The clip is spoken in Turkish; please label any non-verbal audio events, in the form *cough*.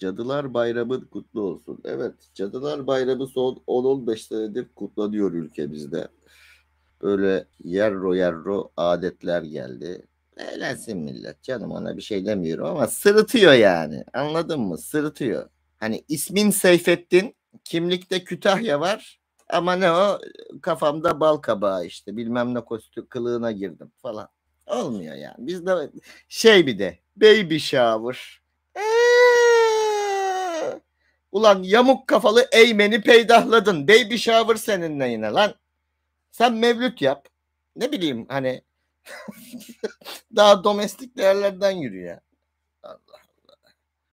Cadılar Bayramı kutlu olsun. Evet, Cadılar Bayramı son 10-15 senedir kutlanıyor ülkemizde. Böyle yerro yerro adetler geldi. Eğlensin millet canım ona bir şey demiyorum ama sırıtıyor yani. Anladın mı? Sırıtıyor. Hani ismin Seyfettin, kimlikte Kütahya var. Ama ne o kafamda bal kabağı işte bilmem ne kostüm kılığına girdim falan. Olmuyor yani. Bizde şey bir de baby shower. Ulan yamuk kafalı eymeni peydahladın. Baby shower seninle yine lan. Sen mevlüt yap. Ne bileyim hani *laughs* daha domestik değerlerden yürü ya. Allah